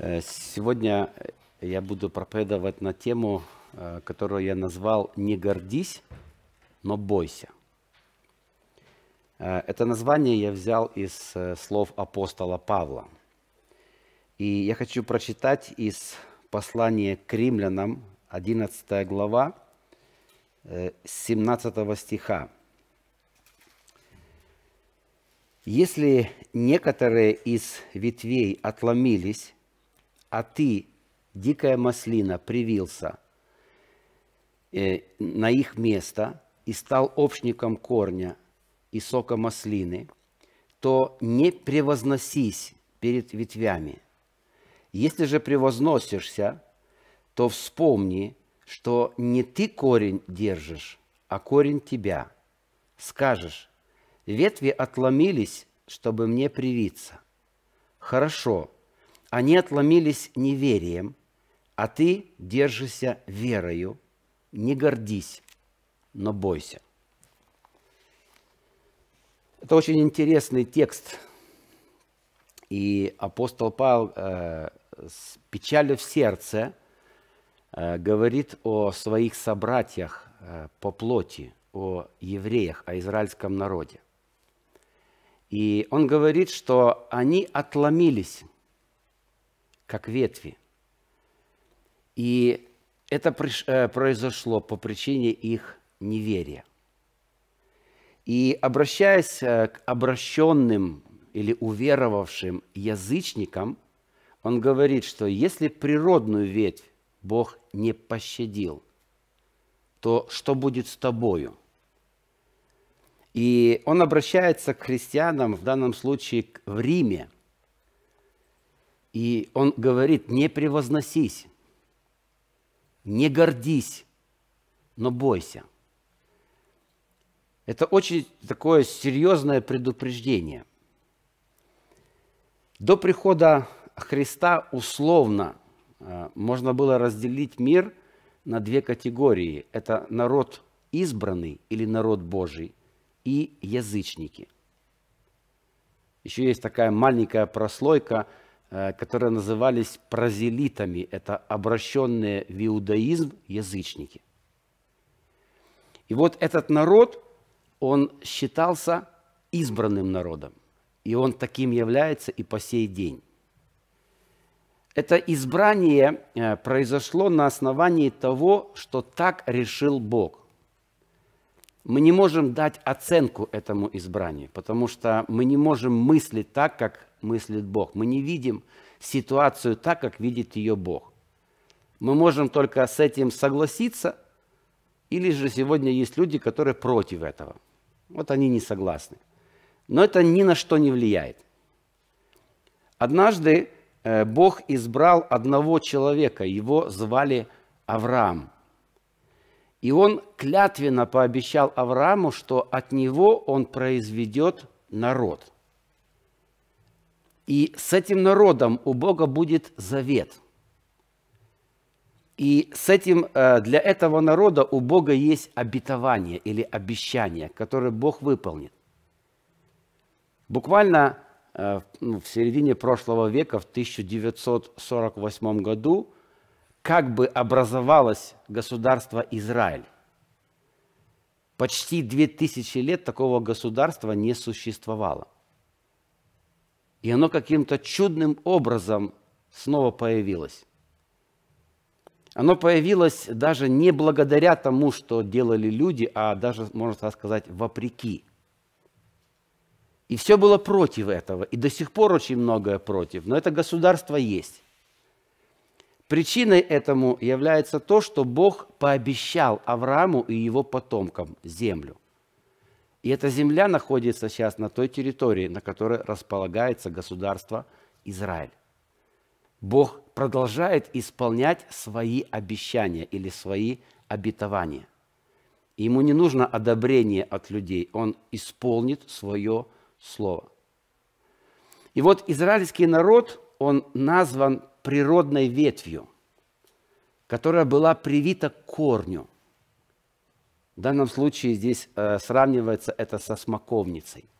Э, сегодня я буду проповедовать на тему, э, которую я назвал «Не гордись, но бойся». Э, это название я взял из слов апостола Павла. И я хочу прочитать из послания к римлянам, 11 глава, 17 стиха. «Если некоторые из ветвей отломились, а ты, дикая маслина, привился э, на их место и стал общником корня и сока маслины, то не превозносись перед ветвями. Если же превозносишься, то вспомни, что не ты корень держишь, а корень тебя. Скажешь, ветви отломились, чтобы мне привиться. Хорошо, они отломились неверием, а ты держишься верою. Не гордись, но бойся. Это очень интересный текст. И апостол Павел э, с печалью в сердце э, говорит о своих собратьях э, по плоти, о евреях, о израильском народе. И он говорит, что они отломились как ветви. И это э, произошло по причине их неверия. И обращаясь э, к обращенным или уверовавшим язычникам, он говорит, что если природную ветвь Бог не пощадил, то что будет с тобою? И он обращается к христианам, в данном случае в Риме – и он говорит, не превозносись, не гордись, но бойся. Это очень такое серьезное предупреждение. До прихода Христа условно э, можно было разделить мир на две категории. Это народ избранный или народ Божий и язычники. Еще есть такая маленькая прослойка – Э, которые назывались празелитами, это обращенные в иудаизм язычники. И вот этот народ, он считался избранным народом, и он таким является и по сей день. Это избрание э, произошло на основании того, что так решил Бог. Мы не можем дать оценку этому избранию, потому что мы не можем мыслить так, как мыслит Бог. Мы не видим ситуацию так, как видит ее Бог. Мы можем только с этим согласиться, или же сегодня есть люди, которые против этого. Вот они не согласны. Но это ни на что не влияет. Однажды э, Бог избрал одного человека, его звали Авраам. И он клятвенно пообещал Аврааму, что от него он произведет народ – и с этим народом у Бога будет завет. И с этим, э, для этого народа у Бога есть обетование или обещание, которое Бог выполнит. Буквально э, ну, в середине прошлого века, в 1948 году, как бы образовалось государство Израиль. Почти две тысячи лет такого государства не существовало и оно каким-то чудным образом снова появилось. Оно появилось даже не благодаря тому, что делали люди, а даже, можно сказать, вопреки. И все было против этого, и до сих пор очень многое против, но это государство есть. Причиной этому является то, что Бог пообещал Аврааму и его потомкам землю – и эта земля находится сейчас на той территории, на которой располагается государство Израиль. Бог продолжает исполнять свои обещания или свои обетования. Ему не нужно одобрение от людей, он исполнит свое слово. И вот израильский народ, он назван природной ветвью, которая была привита корню – в данном случае здесь э, сравнивается это со смоковницей.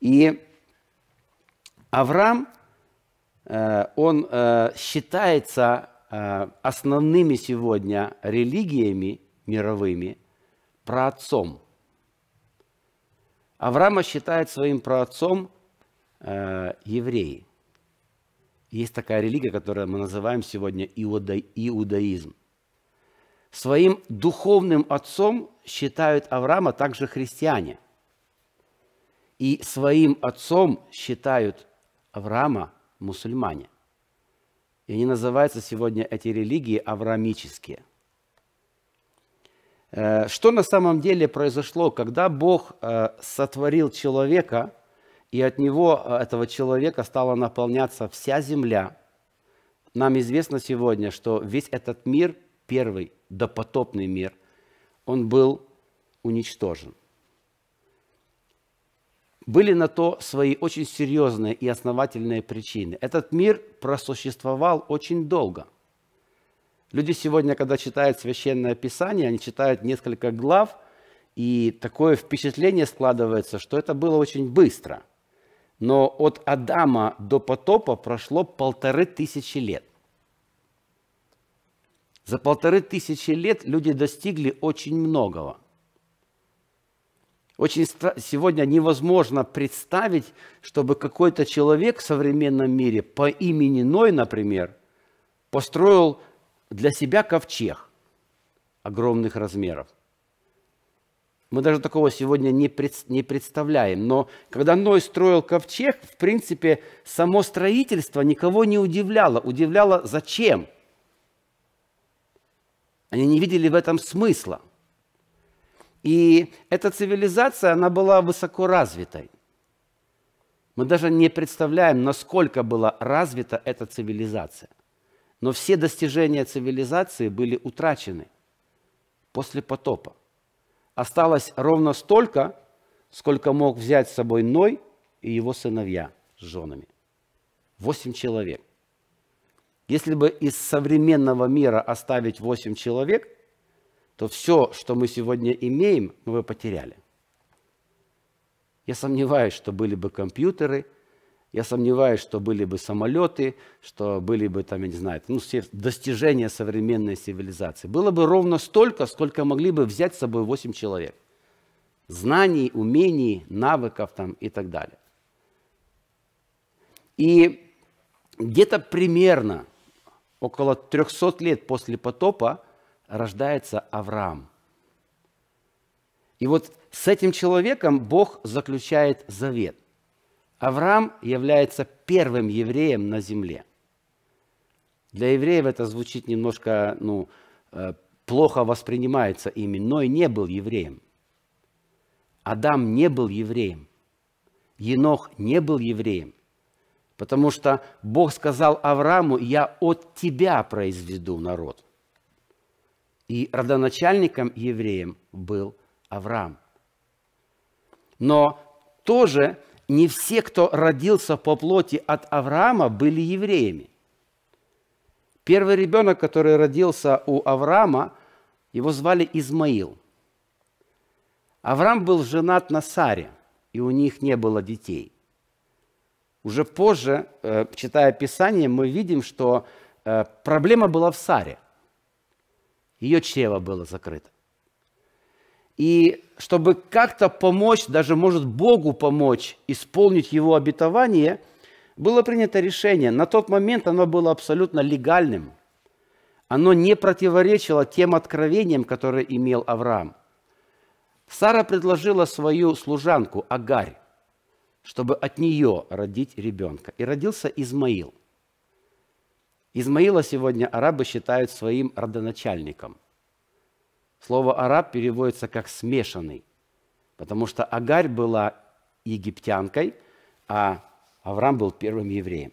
И Авраам, э, он э, считается э, основными сегодня религиями мировыми праотцом. Авраама считает своим праотцом э, евреи. Есть такая религия, которую мы называем сегодня иуда, иудаизм. Своим духовным отцом считают Авраама также христиане. И своим отцом считают Авраама мусульмане. И они называются сегодня эти религии авраамические. Э, что на самом деле произошло, когда Бог э, сотворил человека, и от него, э, этого человека, стала наполняться вся земля? Нам известно сегодня, что весь этот мир – первый допотопный мир, он был уничтожен. Были на то свои очень серьезные и основательные причины. Этот мир просуществовал очень долго. Люди сегодня, когда читают священное писание, они читают несколько глав, и такое впечатление складывается, что это было очень быстро. Но от Адама до потопа прошло полторы тысячи лет. За полторы тысячи лет люди достигли очень многого. Очень сегодня невозможно представить, чтобы какой-то человек в современном мире по имени Ной, например, построил для себя ковчег огромных размеров. Мы даже такого сегодня не, пред, не представляем. Но когда Ной строил ковчег, в принципе, само строительство никого не удивляло. Удивляло, зачем – они не видели в этом смысла. И эта цивилизация, она была высоко развитой. Мы даже не представляем, насколько была развита эта цивилизация. Но все достижения цивилизации были утрачены после потопа. Осталось ровно столько, сколько мог взять с собой Ной и его сыновья с женами. Восемь человек. Если бы из современного мира оставить 8 человек, то все, что мы сегодня имеем, мы бы потеряли. Я сомневаюсь, что были бы компьютеры, я сомневаюсь, что были бы самолеты, что были бы там, я не знаю, ну, все достижения современной цивилизации. Было бы ровно столько, сколько могли бы взять с собой 8 человек. Знаний, умений, навыков там и так далее. И где-то примерно около 300 лет после потопа рождается Авраам. И вот с этим человеком Бог заключает завет. Авраам является первым евреем на земле. Для евреев это звучит немножко ну, э, плохо воспринимается ими. Ной не был евреем. Адам не был евреем. Енох не был евреем. Потому что Бог сказал Аврааму, я от тебя произведу народ. И родоначальником евреем был Авраам. Но тоже не все, кто родился по плоти от Авраама, были евреями. Первый ребенок, который родился у Авраама, его звали Измаил. Авраам был женат на Саре, и у них не было детей. Уже позже, э, читая Писание, мы видим, что э, проблема была в Саре. Ее чрево было закрыто. И чтобы как-то помочь, даже может Богу помочь исполнить его обетование, было принято решение. На тот момент оно было абсолютно легальным. Оно не противоречило тем откровениям, которые имел Авраам. Сара предложила свою служанку Агарь чтобы от нее родить ребенка. И родился Измаил. Измаила сегодня арабы считают своим родоначальником. Слово «араб» переводится как «смешанный», потому что Агарь была египтянкой, а Авраам был первым евреем.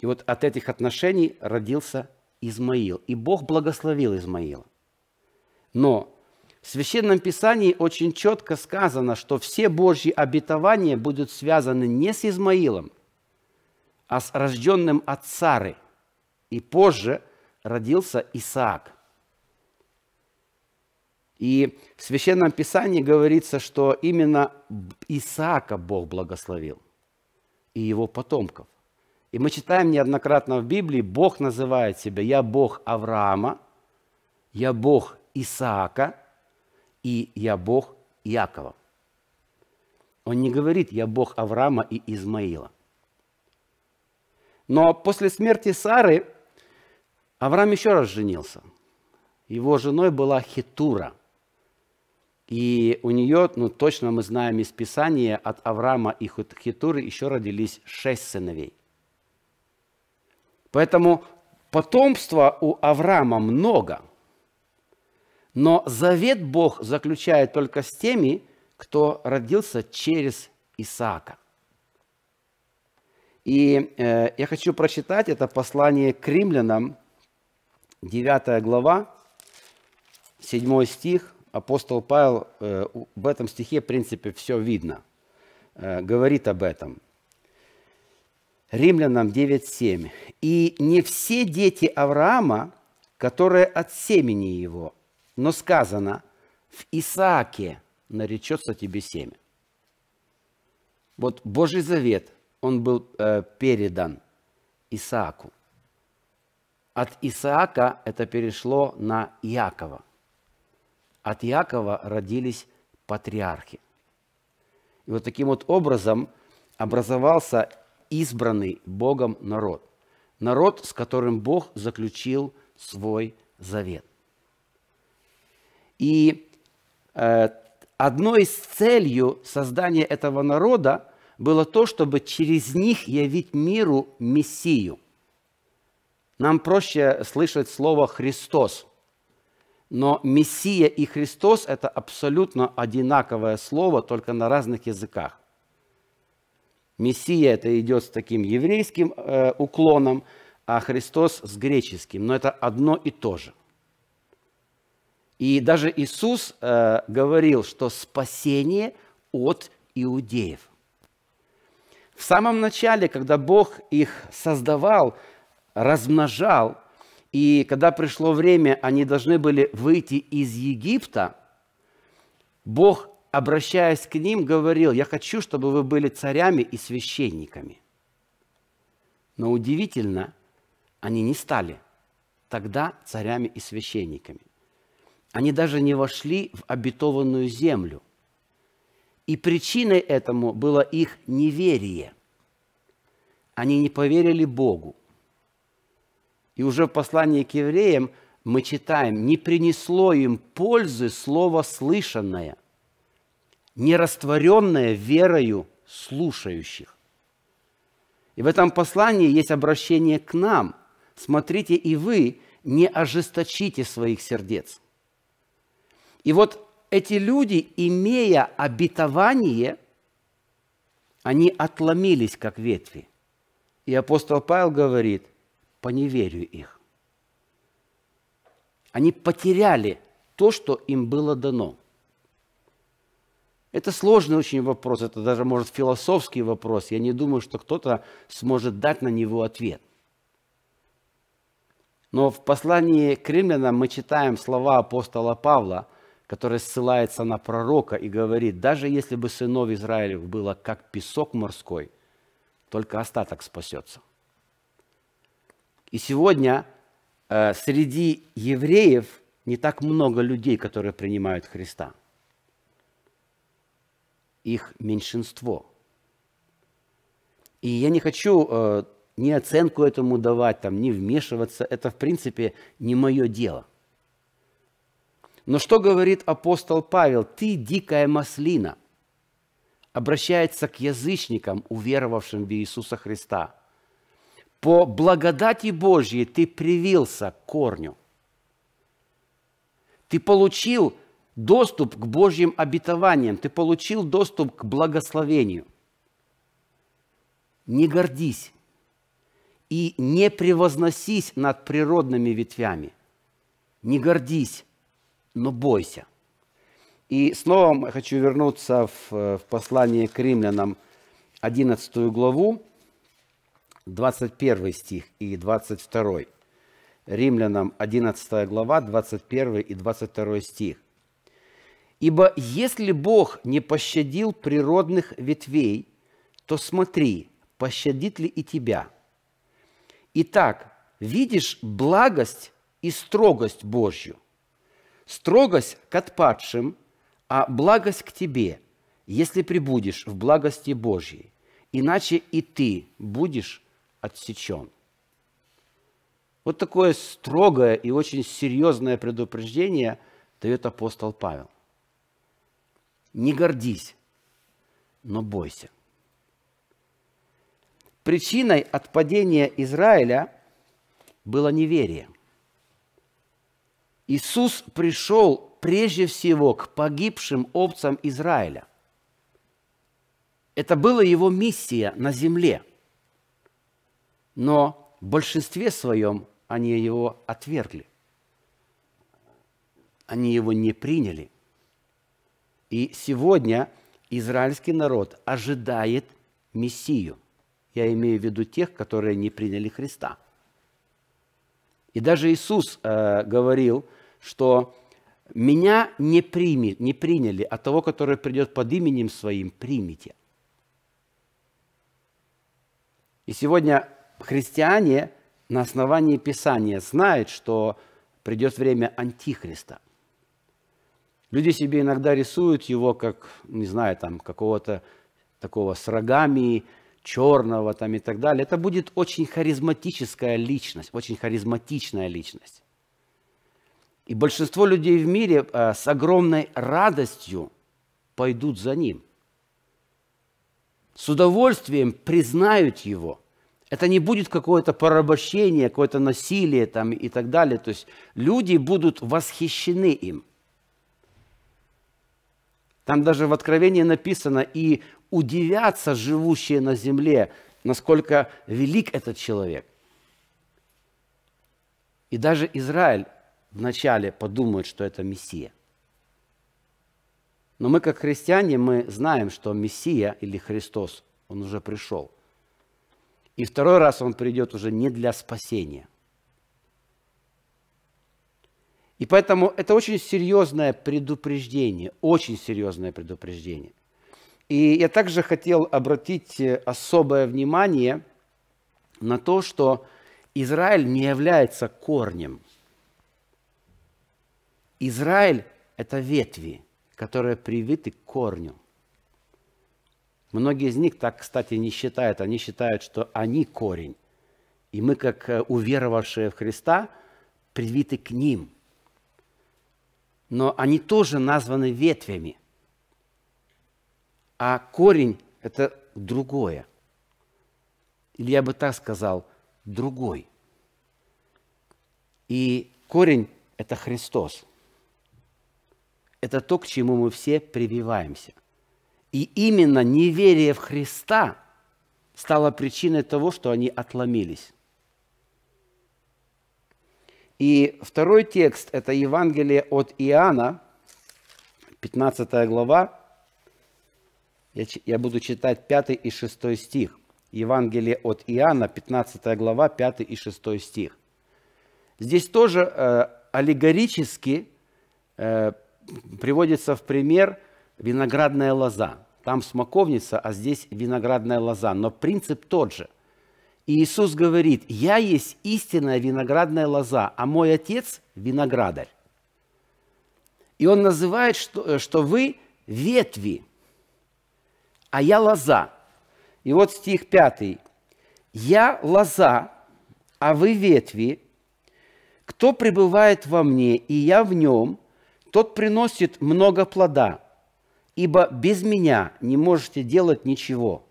И вот от этих отношений родился Измаил. И Бог благословил Измаила. Но в Священном Писании очень четко сказано, что все Божьи обетования будут связаны не с Измаилом, а с рожденным от Сары. И позже родился Исаак. И в Священном Писании говорится, что именно Исаака Бог благословил и его потомков. И мы читаем неоднократно в Библии, Бог называет себя «Я Бог Авраама», «Я Бог Исаака», и я Бог Якова. Он не говорит, я Бог Авраама и Измаила. Но после смерти Сары Авраам еще раз женился. Его женой была Хитура. И у нее, ну точно мы знаем из Писания, от Авраама и Хитуры еще родились шесть сыновей. Поэтому потомства у Авраама много – но завет Бог заключает только с теми, кто родился через Исаака. И э, я хочу прочитать это послание к римлянам, 9 глава, 7 стих. Апостол Павел э, в этом стихе, в принципе, все видно, э, говорит об этом. Римлянам 9.7. «И не все дети Авраама, которые от семени его, но сказано, в Исааке наречется тебе семя. Вот Божий завет, он был э, передан Исааку. От Исаака это перешло на Иакова. От Иакова родились патриархи. И вот таким вот образом образовался избранный Богом народ. Народ, с которым Бог заключил свой завет. И э, одной из целью создания этого народа было то, чтобы через них явить миру Мессию. Нам проще слышать слово «Христос», но Мессия и Христос – это абсолютно одинаковое слово, только на разных языках. Мессия – это идет с таким еврейским э, уклоном, а Христос – с греческим, но это одно и то же – и даже Иисус э, говорил, что спасение от иудеев. В самом начале, когда Бог их создавал, размножал, и когда пришло время, они должны были выйти из Египта, Бог, обращаясь к ним, говорил, я хочу, чтобы вы были царями и священниками. Но удивительно, они не стали тогда царями и священниками. Они даже не вошли в обетованную землю. И причиной этому было их неверие. Они не поверили Богу. И уже в послании к евреям мы читаем, не принесло им пользы слово слышанное, не растворенное верою слушающих. И в этом послании есть обращение к нам. Смотрите, и вы не ожесточите своих сердец. И вот эти люди, имея обетование, они отломились, как ветви. И апостол Павел говорит, по неверию их. Они потеряли то, что им было дано. Это сложный очень вопрос, это даже, может, философский вопрос. Я не думаю, что кто-то сможет дать на него ответ. Но в послании к римлянам мы читаем слова апостола Павла – которая ссылается на пророка и говорит, даже если бы сынов Израилев было как песок морской, только остаток спасется. И сегодня э, среди евреев не так много людей, которые принимают Христа. Их меньшинство. И я не хочу э, ни оценку этому давать, там, не вмешиваться. Это, в принципе, не мое дело – но что говорит апостол Павел? Ты дикая маслина. Обращается к язычникам, уверовавшим в Иисуса Христа. По благодати Божьей ты привился к корню. Ты получил доступ к Божьим обетованиям, ты получил доступ к благословению. Не гордись и не превозносись над природными ветвями. Не гордись, но ну, бойся. И снова хочу вернуться в, э, в послание к римлянам, 11 главу, 21 стих и 22. Римлянам 11 глава, 21 и 22 стих. «Ибо если Бог не пощадил природных ветвей, то смотри, пощадит ли и тебя. Итак, видишь благость и строгость Божью, строгость к отпадшим, а благость к тебе, если прибудешь в благости Божьей, иначе и ты будешь отсечен. Вот такое строгое и очень серьезное предупреждение дает апостол Павел. Не гордись, но бойся. Причиной отпадения Израиля было неверие. Иисус пришел прежде всего к погибшим овцам Израиля. Это была его миссия на земле. Но в большинстве своем они его отвергли. Они его не приняли. И сегодня израильский народ ожидает Мессию. Я имею в виду тех, которые не приняли Христа – и даже Иисус э, говорил, что меня не, прими, не приняли, а того, который придет под именем своим, примите. И сегодня христиане на основании Писания знают, что придет время Антихриста. Люди себе иногда рисуют его как, не знаю, там, какого-то такого с рогами, черного там и так далее. Это будет очень харизматическая личность, очень харизматичная личность. И большинство людей в мире э, с огромной радостью пойдут за ним. С удовольствием признают его. Это не будет какое-то порабощение, какое-то насилие там и так далее. То есть люди будут восхищены им. Там даже в Откровении написано, и удивятся живущие на земле, насколько велик этот человек. И даже Израиль вначале подумает, что это Мессия. Но мы, как христиане, мы знаем, что Мессия или Христос, Он уже пришел. И второй раз Он придет уже не для спасения. И поэтому это очень серьезное предупреждение, очень серьезное предупреждение – и я также хотел обратить э, особое внимание на то, что Израиль не является корнем. Израиль – это ветви, которые привиты к корню. Многие из них так, кстати, не считают. Они считают, что они корень. И мы, как э, уверовавшие в Христа, привиты к ним. Но они тоже названы ветвями – а корень – это другое. Или я бы так сказал, другой. И корень – это Христос. Это то, к чему мы все прививаемся. И именно неверие в Христа стало причиной того, что они отломились. И второй текст – это Евангелие от Иоанна, 15 глава, я, я буду читать 5 и 6 стих. Евангелие от Иоанна, 15 глава, 5 и 6 стих. Здесь тоже э, аллегорически э, приводится в пример виноградная лоза. Там смоковница, а здесь виноградная лоза. Но принцип тот же. И Иисус говорит, «Я есть истинная виноградная лоза, а мой Отец – виноградарь». И Он называет, что, э, что вы ветви – а я лоза. И вот стих 5. «Я лоза, а вы ветви. Кто пребывает во мне, и я в нем, тот приносит много плода, ибо без меня не можете делать ничего.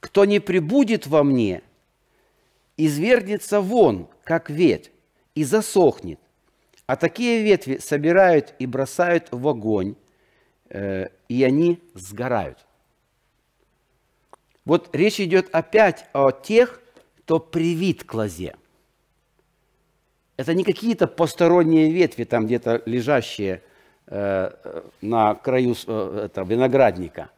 Кто не пребудет во мне, извергнется вон, как ветвь, и засохнет. А такие ветви собирают и бросают в огонь, э, и они сгорают. Вот речь идет опять о тех, кто привит к лозе. Это не какие-то посторонние ветви, там где-то лежащие э, на краю э, виноградника.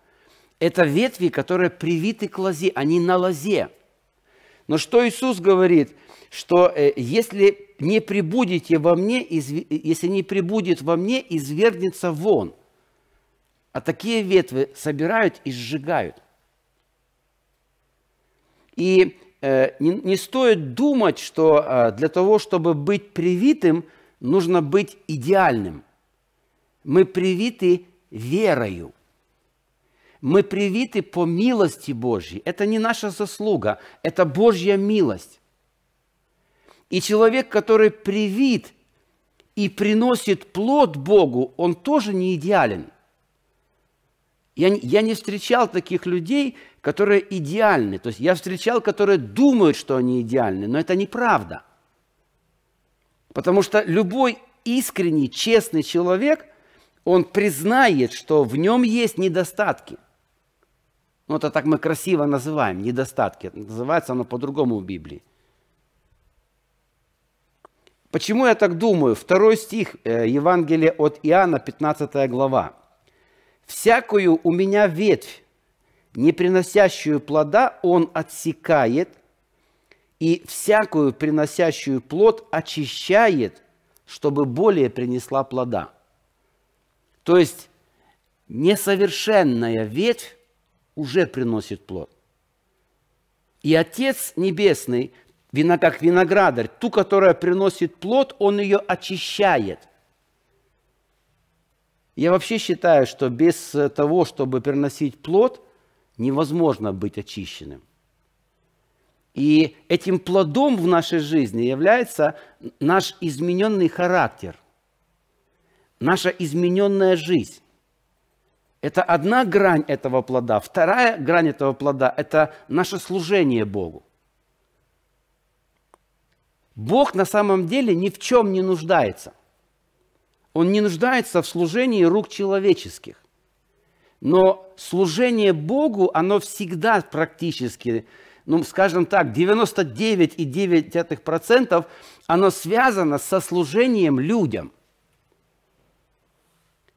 Это ветви, которые привиты к лозе, они на лозе. Но что Иисус говорит? Что э, если не прибудете во мне, если не прибудет во мне, извергнется вон. А такие ветви собирают и сжигают. И э, не, не стоит думать, что э, для того, чтобы быть привитым, нужно быть идеальным. Мы привиты верою. Мы привиты по милости Божьей. Это не наша заслуга, это Божья милость. И человек, который привит и приносит плод Богу, он тоже не идеален – я, я не встречал таких людей, которые идеальны. То есть я встречал, которые думают, что они идеальны, но это неправда. Потому что любой искренний, честный человек, он признает, что в нем есть недостатки. Ну, это так мы красиво называем, недостатки. Называется оно по-другому в Библии. Почему я так думаю? Второй стих э, Евангелия от Иоанна, 15 глава. Всякую у меня ветвь, не приносящую плода, он отсекает, и всякую приносящую плод очищает, чтобы более принесла плода. То есть несовершенная ветвь уже приносит плод. И Отец Небесный, как виноградарь, ту, которая приносит плод, Он ее очищает – я вообще считаю, что без э, того, чтобы переносить плод, невозможно быть очищенным. И этим плодом в нашей жизни является наш измененный характер, наша измененная жизнь. Это одна грань этого плода. Вторая грань этого плода – это наше служение Богу. Бог на самом деле ни в чем не нуждается – он не нуждается в служении рук человеческих. Но служение Богу, оно всегда практически, ну, скажем так, 99,9% оно связано со служением людям.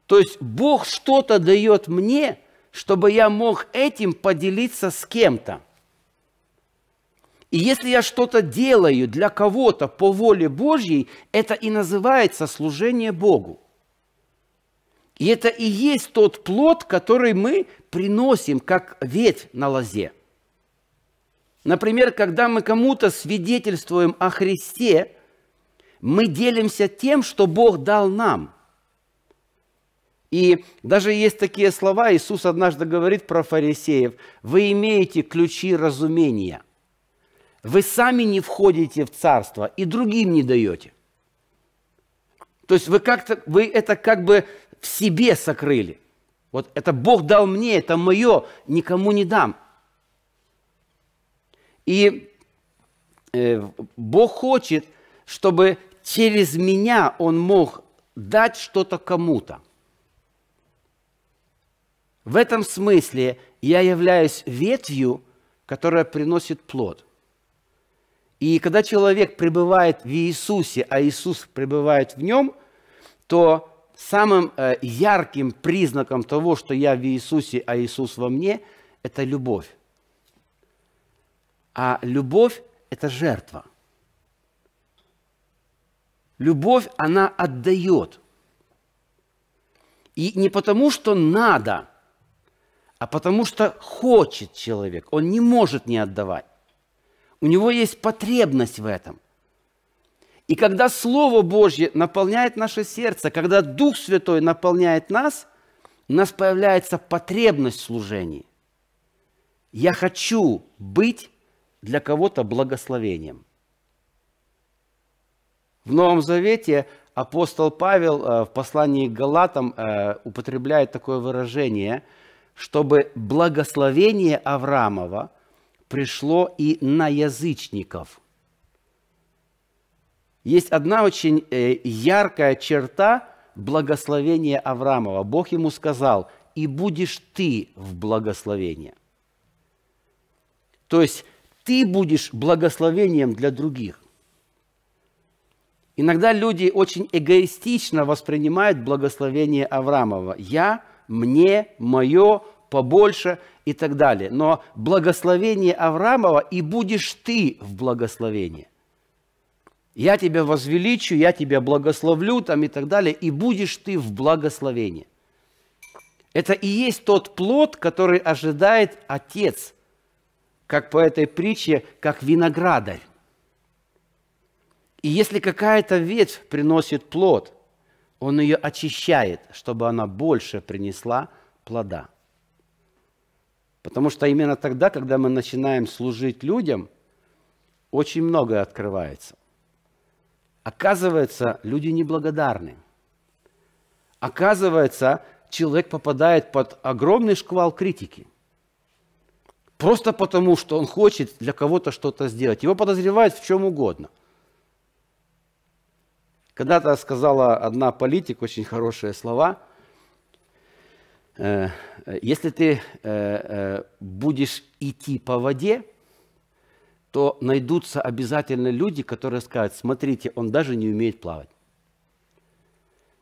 То есть Бог что-то дает мне, чтобы я мог этим поделиться с кем-то. И если я что-то делаю для кого-то по воле Божьей, это и называется служение Богу. И это и есть тот плод, который мы приносим, как ветвь на лозе. Например, когда мы кому-то свидетельствуем о Христе, мы делимся тем, что Бог дал нам. И даже есть такие слова, Иисус однажды говорит про фарисеев, «Вы имеете ключи разумения». Вы сами не входите в царство и другим не даете. То есть вы, как-то, вы это как бы в себе сокрыли. Вот это Бог дал мне, это мое, никому не дам. И э, Бог хочет, чтобы через меня Он мог дать что-то кому-то. В этом смысле я являюсь ветвью, которая приносит плод. И когда человек пребывает в Иисусе, а Иисус пребывает в нем, то самым э, ярким признаком того, что я в Иисусе, а Иисус во мне, это любовь. А любовь – это жертва. Любовь, она отдает. И не потому, что надо, а потому, что хочет человек. Он не может не отдавать. У него есть потребность в этом. И когда Слово Божье наполняет наше сердце, когда Дух Святой наполняет нас, у нас появляется потребность в служении. Я хочу быть для кого-то благословением. В Новом Завете апостол Павел э, в послании к Галатам э, употребляет такое выражение, чтобы благословение Авраамова – пришло и на язычников. Есть одна очень э, яркая черта благословения Авраамова. Бог ему сказал, и будешь ты в благословении. То есть ты будешь благословением для других. Иногда люди очень эгоистично воспринимают благословение Авраамова. Я, мне, мое, побольше и так далее. Но благословение Авраамова, и будешь ты в благословении. Я тебя возвеличу, я тебя благословлю там и так далее, и будешь ты в благословении. Это и есть тот плод, который ожидает Отец, как по этой притче, как виноградарь. И если какая-то ветвь приносит плод, он ее очищает, чтобы она больше принесла плода – Потому что именно тогда, когда мы начинаем служить людям, очень многое открывается. Оказывается, люди неблагодарны. Оказывается, человек попадает под огромный шквал критики. Просто потому, что он хочет для кого-то что-то сделать. Его подозревают в чем угодно. Когда-то сказала одна политик очень хорошие слова – Э, э, если ты э, будешь идти по воде, то найдутся обязательно люди, которые скажут, смотрите, он даже не умеет плавать.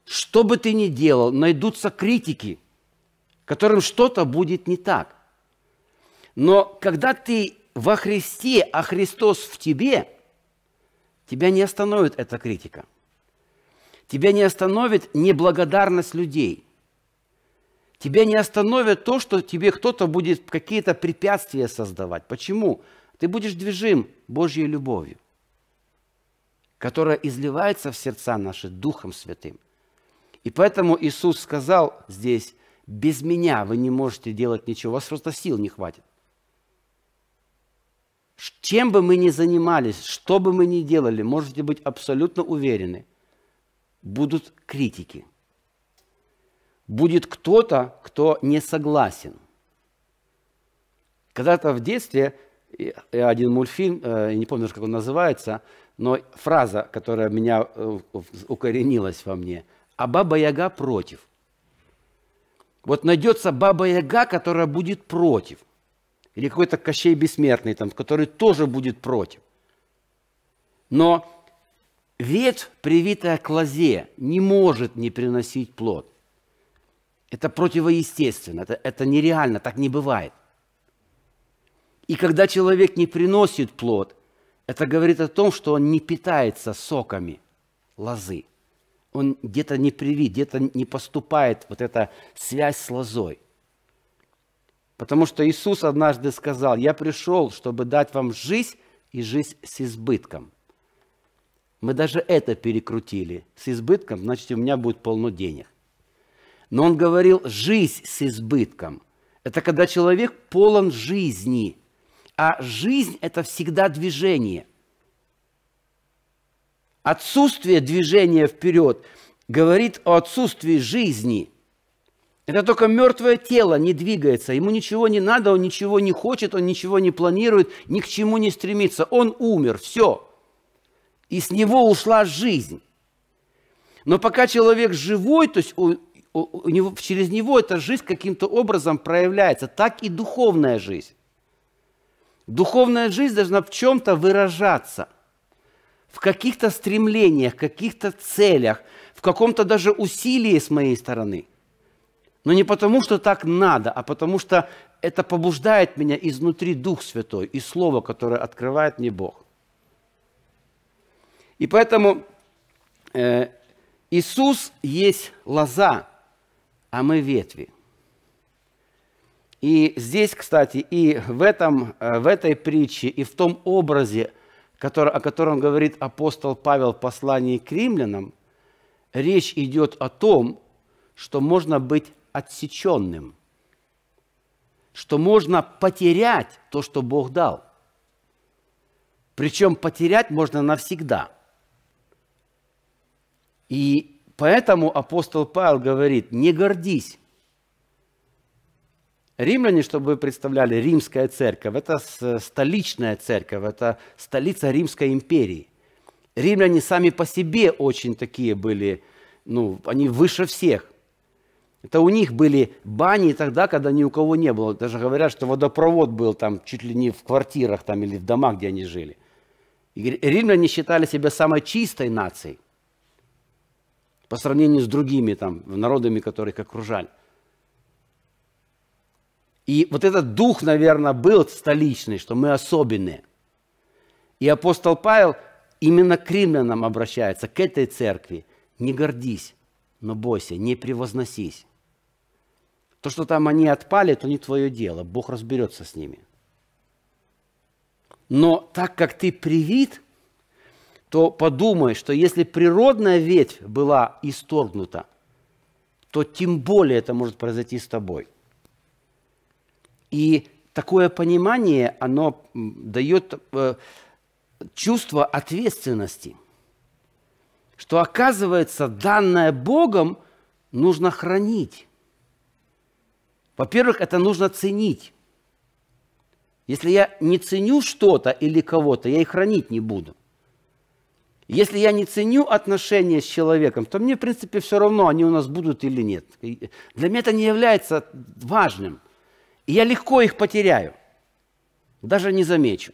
Что бы ты ни делал, найдутся критики, которым что-то будет не так. Но когда ты во Христе, а Христос в тебе, тебя не остановит эта критика. Тебя не остановит неблагодарность людей – Тебя не остановит то, что тебе кто-то будет какие-то препятствия создавать. Почему? Ты будешь движим Божьей любовью, которая изливается в сердца наши Духом Святым. И поэтому Иисус сказал здесь, без меня вы не можете делать ничего, у вас просто сил не хватит. Чем бы мы ни занимались, что бы мы ни делали, можете быть абсолютно уверены, будут критики – будет кто-то, кто не согласен. Когда-то в детстве я один мультфильм, э, я не помню, как он называется, но фраза, которая меня э, укоренилась во мне, а Баба Яга против. Вот найдется Баба Яга, которая будет против. Или какой-то Кощей Бессмертный, там, который тоже будет против. Но ветвь, привитая к лозе, не может не приносить плод. Это противоестественно, это, это нереально, так не бывает. И когда человек не приносит плод, это говорит о том, что он не питается соками лозы. Он где-то не привит, где-то не поступает вот эта связь с лозой. Потому что Иисус однажды сказал, я пришел, чтобы дать вам жизнь и жизнь с избытком. Мы даже это перекрутили. С избытком, значит, у меня будет полно денег. Но он говорил «жизнь с избытком». Это когда человек полон жизни. А жизнь – это всегда движение. Отсутствие движения вперед говорит о отсутствии жизни. Это только мертвое тело не двигается, ему ничего не надо, он ничего не хочет, он ничего не планирует, ни к чему не стремится. Он умер, все. И с него ушла жизнь. Но пока человек живой, то есть у, него, через него эта жизнь каким-то образом проявляется. Так и духовная жизнь. Духовная жизнь должна в чем-то выражаться. В каких-то стремлениях, каких-то целях, в каком-то даже усилии с моей стороны. Но не потому, что так надо, а потому, что это побуждает меня изнутри Дух Святой и Слово, которое открывает мне Бог. И поэтому э, Иисус есть лоза, а мы ветви. И здесь, кстати, и в, этом, э, в этой притче, и в том образе, который, о котором говорит апостол Павел в послании к римлянам, речь идет о том, что можно быть отсеченным, что можно потерять то, что Бог дал. Причем потерять можно навсегда. И Поэтому апостол Павел говорит, не гордись. Римляне, чтобы вы представляли, римская церковь, это э, столичная церковь, это столица Римской империи. Римляне сами по себе очень такие были, ну, они выше всех. Это у них были бани тогда, когда ни у кого не было. Даже говорят, что водопровод был там чуть ли не в квартирах там, или в домах, где они жили. И римляне считали себя самой чистой нацией по сравнению с другими там, народами, которые их окружали. И вот этот дух, наверное, был столичный, что мы особенные. И апостол Павел именно к римлянам обращается, к этой церкви. Не гордись, но бойся, не превозносись. То, что там они отпали, то не твое дело. Бог разберется с ними. Но так как ты привит – то подумай, что если природная ветвь была исторгнута, то тем более это может произойти с тобой. И такое понимание, оно дает э, чувство ответственности, что оказывается данное Богом нужно хранить. Во-первых, это нужно ценить. Если я не ценю что-то или кого-то, я и хранить не буду – если я не ценю отношения с человеком, то мне, в принципе, все равно, они у нас будут или нет. Для меня это не является важным. И я легко их потеряю, даже не замечу.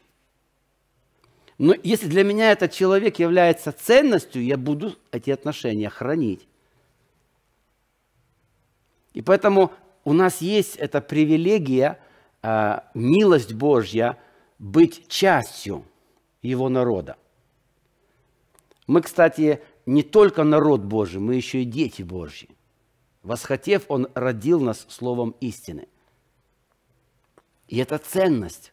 Но если для меня этот человек является ценностью, я буду эти отношения хранить. И поэтому у нас есть эта привилегия, а, милость Божья быть частью Его народа. Мы, кстати, не только народ Божий, мы еще и дети Божьи. Восхотев, Он родил нас словом истины. И это ценность.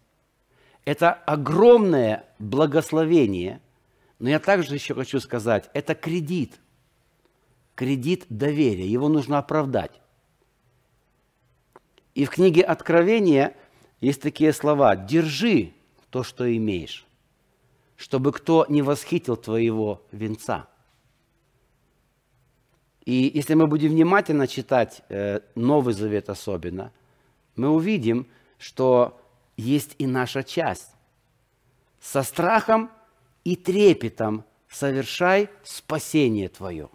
Это огромное благословение. Но я также еще хочу сказать, это кредит. Кредит доверия. Его нужно оправдать. И в книге Откровения есть такие слова. Держи то, что имеешь чтобы кто не восхитил твоего венца. И если мы будем внимательно читать э, Новый Завет особенно, мы увидим, что есть и наша часть. Со страхом и трепетом совершай спасение твое.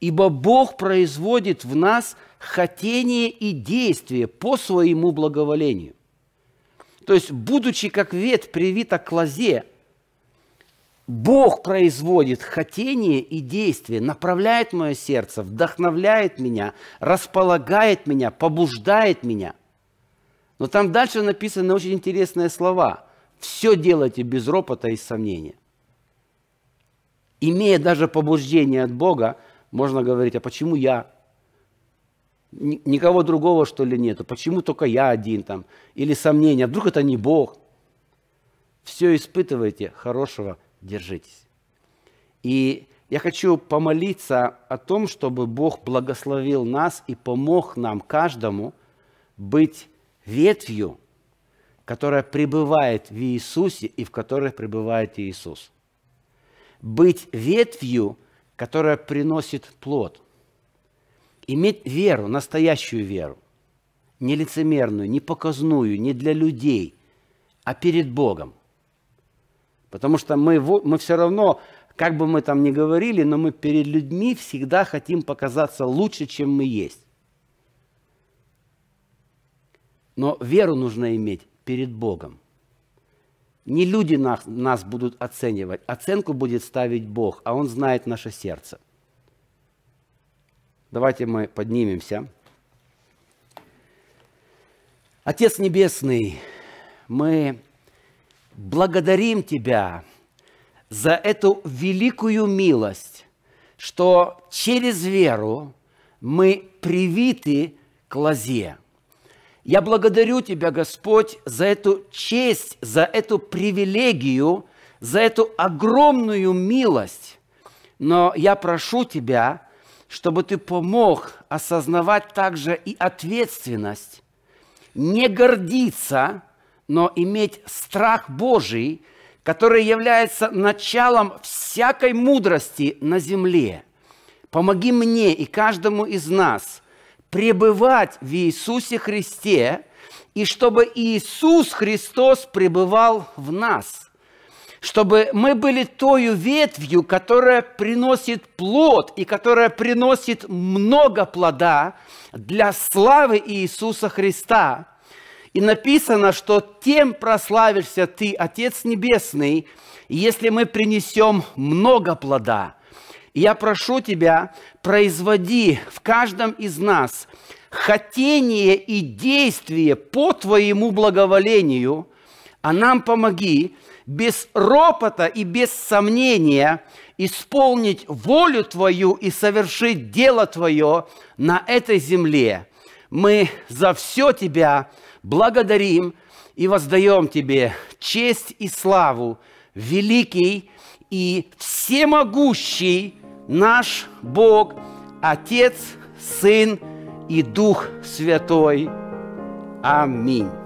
Ибо Бог производит в нас хотение и действие по своему благоволению – то есть, будучи как ветвь привита к лозе, Бог производит хотение и действие, направляет мое сердце, вдохновляет меня, располагает меня, побуждает меня. Но там дальше написаны очень интересные слова. Все делайте без ропота и сомнения. Имея даже побуждение от Бога, можно говорить, а почему я никого другого, что ли, нету? Почему только я один там? Или сомнения, А вдруг это не Бог? Все испытывайте, хорошего держитесь. И я хочу помолиться о том, чтобы Бог благословил нас и помог нам каждому быть ветвью, которая пребывает в Иисусе и в которой пребывает Иисус. Быть ветвью, которая приносит плод – Иметь веру, настоящую веру, не лицемерную, не показную, не для людей, а перед Богом. Потому что мы, мы все равно, как бы мы там ни говорили, но мы перед людьми всегда хотим показаться лучше, чем мы есть. Но веру нужно иметь перед Богом. Не люди нас, нас будут оценивать, оценку будет ставить Бог, а Он знает наше сердце. Давайте мы поднимемся. Отец Небесный, мы благодарим Тебя за эту великую милость, что через веру мы привиты к лозе. Я благодарю Тебя, Господь, за эту честь, за эту привилегию, за эту огромную милость. Но я прошу Тебя, чтобы ты помог осознавать также и ответственность, не гордиться, но иметь страх Божий, который является началом всякой мудрости на земле. Помоги мне и каждому из нас пребывать в Иисусе Христе, и чтобы Иисус Христос пребывал в нас – чтобы мы были тою ветвью, которая приносит плод и которая приносит много плода для славы Иисуса Христа. И написано, что тем прославишься ты, Отец Небесный, если мы принесем много плода. я прошу тебя, производи в каждом из нас хотение и действие по твоему благоволению, а нам помоги, без ропота и без сомнения исполнить волю Твою и совершить дело Твое на этой земле. Мы за все Тебя благодарим и воздаем Тебе честь и славу, великий и всемогущий наш Бог, Отец, Сын и Дух Святой. Аминь.